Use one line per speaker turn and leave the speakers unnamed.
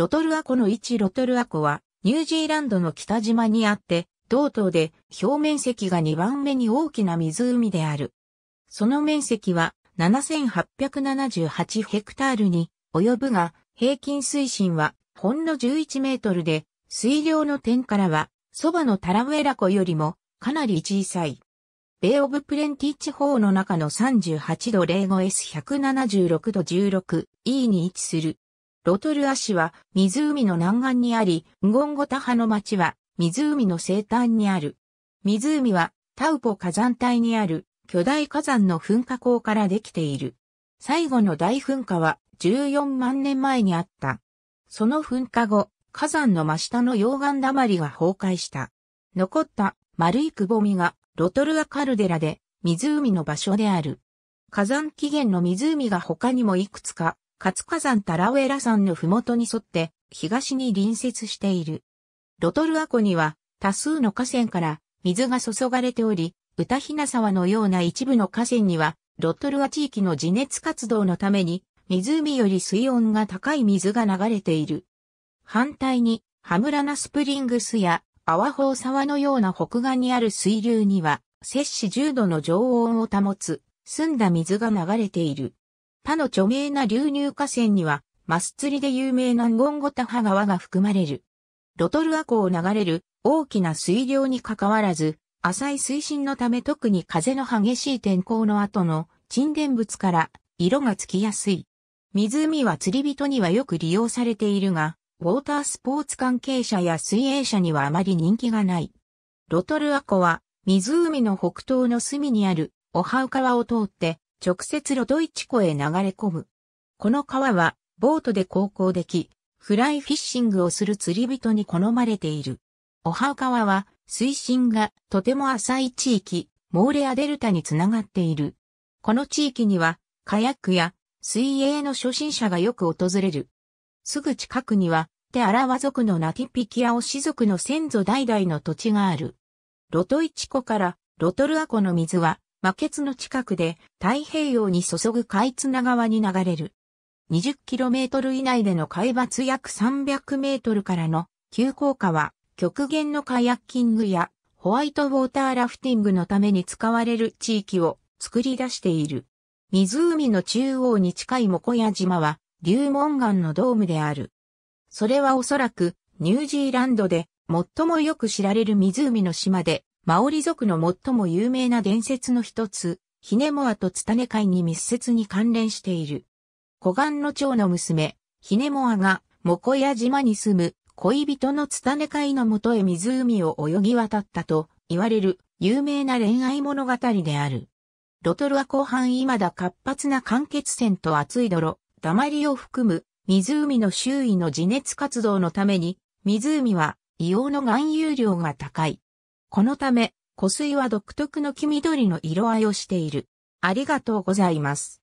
ロトルア湖の位置ロトルア湖は、ニュージーランドの北島にあって、同島で表面積が2番目に大きな湖である。その面積は7878ヘクタールに及ぶが、平均水深はほんの11メートルで、水量の点からは、そばのタラウエラ湖よりもかなり小さい。ベイオブプレンティ地方の中の38度0 5 S176 度 16E に位置するロトルア市は湖の南岸にあり、ンゴンゴタハの町は湖の西端にある。湖はタウポ火山帯にある巨大火山の噴火口からできている。最後の大噴火は14万年前にあった。その噴火後、火山の真下の溶岩だまりが崩壊した。残った丸いくぼみがロトルアカルデラで湖の場所である。火山起源の湖が他にもいくつか活火山タラウエラ山の麓に沿って東に隣接している。ロトルア湖には多数の河川から水が注がれており、歌雛沢のような一部の河川には、ロトルア地域の地熱活動のために、湖より水温が高い水が流れている。反対に、ハムラナスプリングスやアワホウ沢のような北岸にある水流には、摂氏10度の常温を保つ、澄んだ水が流れている。他の著名な流入河川には、マス釣りで有名なンゴンゴタハ川が含まれる。ロトルア湖を流れる大きな水量にかかわらず、浅い水深のため特に風の激しい天候の後の沈殿物から色がつきやすい。湖は釣り人にはよく利用されているが、ウォータースポーツ関係者や水泳者にはあまり人気がない。ロトルア湖は湖の北東の隅にあるオハウ川を通って直接ロドイチ湖へ流れ込む。この川は、ボートで航行でき、フライフィッシングをする釣り人に好まれている。オハウ川は、水深がとても浅い地域、モーレアデルタにつながっている。この地域には、カヤックや水泳の初心者がよく訪れる。すぐ近くには、テアラワ族のナティピキアオ氏族の先祖代々の土地がある。ロトイチ湖からロトルア湖の水はマケツの近くで太平洋に注ぐ海綱川に流れる。20km 以内での海抜約 300m からの急降下は極限のカヤッキングやホワイトウォーターラフティングのために使われる地域を作り出している。湖の中央に近いモコヤ島は流門岩のドームである。それはおそらくニュージーランドで最もよく知られる湖の島でマオリ族の最も有名な伝説の一つ、ヒネモアとツタネ会に密接に関連している。古岩の長の娘、ヒネモアが、モコヤ島に住む恋人のツタネ会のもとへ湖を泳ぎ渡ったと言われる有名な恋愛物語である。ロトルは後半未だ活発な間欠泉と熱い泥、黙りを含む湖の周囲の地熱活動のために、湖は硫黄の含有量が高い。このため、湖水は独特の黄緑の色合いをしている。ありがとうございます。